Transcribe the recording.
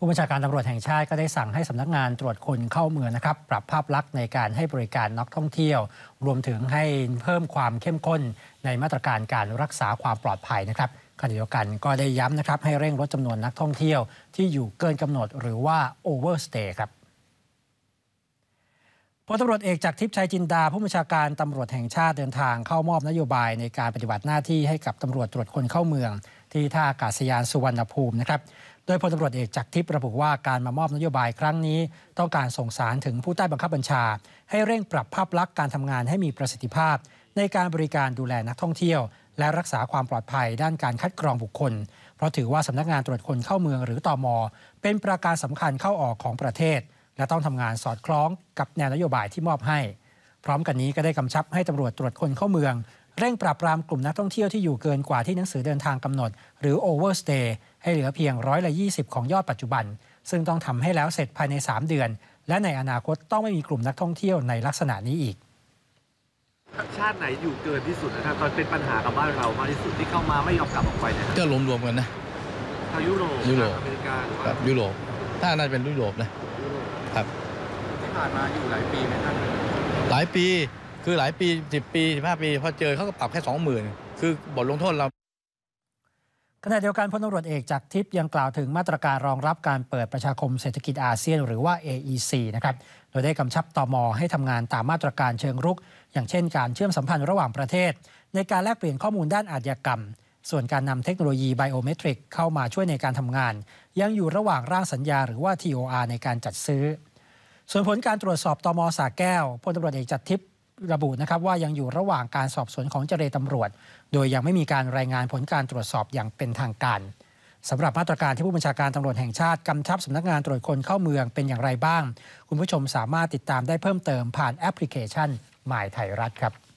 ผู้บัญชาการตำรวจแห่งชาติก็ได้สั่งให้สำนักงานตรวจคนเข้าเมืองนะครับ ปรับภาพลักษณ์ในการให้บริการนักท่องเที่ยว รวมถึงให้เพิ่มความเข้มข้นในมาตรการการรักษาความปลอดภัยนะครับขณะเดียวกันก็ได้ย้ำนะครับ ให้เร่งลดจำนวนนักท่องเที่ยว ที่อยู่เกินกำหนดหรือว่าโอเวอร์สเตย์ครับพลตำรวจเอกจากทิพย์ชัยจินดาผู้บัญชาการตำรวจแห่งชาติเดินทาง เข้ามอบนโยบายในการปฏิบัติหน้าที่ให้กับตำรวจตรวจคนเข้าเมืองที่ท่าอากาศยานสุวรรณภูมินะครับโดยพลตำรวจเอกจากทิพย์ระบุว่าการมามอบนโยบายครั้งนี้ ต้องการส่งสารถึงผู้ใต้บังคับบัญชา ให้เร่งปรับภาพลักษณ์การทำงานให้มีประสิทธิภาพ ในการบริการดูแลนักท่องเที่ยว และรักษาความปลอดภัย ด้านการคัดกรองบุคคล เพราะถือว่าสำนักงานตรวจคนเข้าเมืองหรือตอมเป็นประการสำคัญเข้าออกของประเทศและต้องทำงานสอดคล้องกับแนวนโยบายที่มอบให้ พร้อมกันนี้ก็ได้กำชับให้ตำรวจตรวจคนเข้าเมืองเร่งปราบปรามกลุ่มนักท่องเที่ยวที่อยู่เกินกว่าที่หนังสือเดินทางกำหนด หรือ overstay ให้เหลือเพียงร้อยละ20ของยอดปัจจุบัน ซึ่งต้องทำให้แล้วเสร็จภายใน 3 เดือน และในอนาคตต้องไม่มีกลุ่มนักท่องเที่ยวในลักษณะนี้อีก ชาติไหนอยู่เกินที่สุดนะครับตอนเป็นปัญหากับบ้านเรามากที่สุดที่เข้ามาไม่ยอมกลับออกไปเนี่ยก็รวมมกันนะยุโรปยุโรปอเมริกาครับยุโรปถ้าน่าจะเป็นยุโรปนะครับที่ผ่านมาอยู่หลายปีไหมครับ หลายปีคือหลายปีสิบปีสิบห้าปี พอเจอเขาก็ปรับแค่สองหมื่นคือบทลงโทษเราขณะเดียวกันพลตำรวจเอกจากทิพย์ยังกล่าวถึงมาตรการรองรับการเปิดประชาคมเศรษฐกิจอาเซียน หรือว่า AEC นะครับ โดยได้กำชับตอมอให้ทำงานตามมาตรการเชิงรุก อย่างเช่นการเชื่อมสัมพันธ์ระหว่างประเทศ ในการแลกเปลี่ยนข้อมูลด้านอาชญากรรมส่วนการนำเทคโนโลยีไบโอเมตริกเข้ามาช่วยในการทำงาน ยังอยู่ระหว่างร่างสัญญาหรือว่า TOR ในการจัดซื้อ ส่วนผลการตรวจสอบตอมสาแก้วพลตารวจเอกจัดทิพย์ระบุนะครับ ว่ายังอยู่ระหว่างการสอบสวนของเจรตำรวจ โดยยังไม่มีการรายงานผลการตรวจสอบอย่างเป็นทางการสำหรับมาตรการที่ผู้บัญชาการตำรวจแห่งชาติกำชับสำนักงานตรวจคนเข้าเมืองเป็นอย่างไรบ้าง คุณผู้ชมสามารถติดตามได้เพิ่มเติมผ่านแอปพลิเคชันหมายไทยรัฐครับ